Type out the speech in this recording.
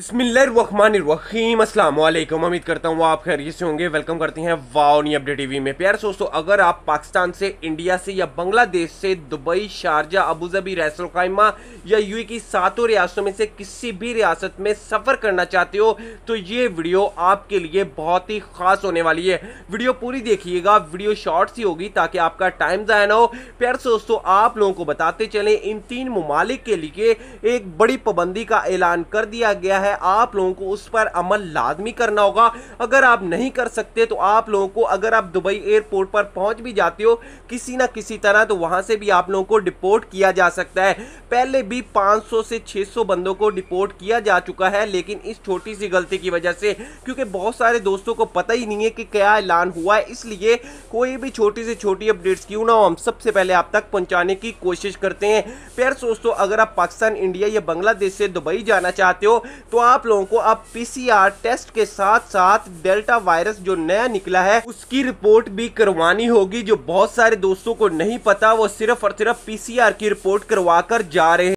अस्सलाम वालेकुम उम्मीद करता हूँ आप खैरियत से होंगे वेलकम करती हैं वाओनी अपडेट टीवी में प्यार दोस्तों अगर आप पाकिस्तान से इंडिया से या बांग्लादेश से दुबई शारजा अबूजबी रैसलकायमा या यू की सातों रियासतों में से किसी भी रियासत में सफ़र करना चाहते हो तो ये वीडियो आपके लिए बहुत ही ख़ास होने वाली है वीडियो पूरी देखिएगा वीडियो शॉर्ट्स ही होगी ताकि आपका टाइम ज़ाया ना हो प्यार दोस्तों आप लोगों को बताते चलें इन तीन ममालिक के लिए एक बड़ी पाबंदी का ऐलान कर दिया गया है है आप लोगों को उस पर अमल लाजमी करना होगा अगर आप नहीं कर सकते तो आप लोगों को अगर आप दुबई एयरपोर्ट पर पहुंच भी जाते हो किसी ना किसी तरह तो वहां से भी आप लोगों को डिपोर्ट किया जा सकता है पहले भी 500 से 600 बंदों को डिपोर्ट किया जा चुका है लेकिन इस छोटी सी गलती की वजह से क्योंकि बहुत सारे दोस्तों को पता ही नहीं है कि क्या ऐलान हुआ है इसलिए कोई भी छोटी से छोटी अपडेट्स क्यों ना हो हम सबसे पहले आप तक पहुंचाने की कोशिश करते हैं प्यार दोस्तों अगर आप पाकिस्तान इंडिया या बांग्लादेश से दुबई जाना चाहते हो तो आप लोगों को अब पीसीआर टेस्ट के साथ साथ डेल्टा वायरस जो नया निकला है उसकी रिपोर्ट भी करवानी होगी जो बहुत सारे दोस्तों को नहीं पता वो सिर्फ और सिर्फ पीसीआर की रिपोर्ट करवा कर जा रहे हैं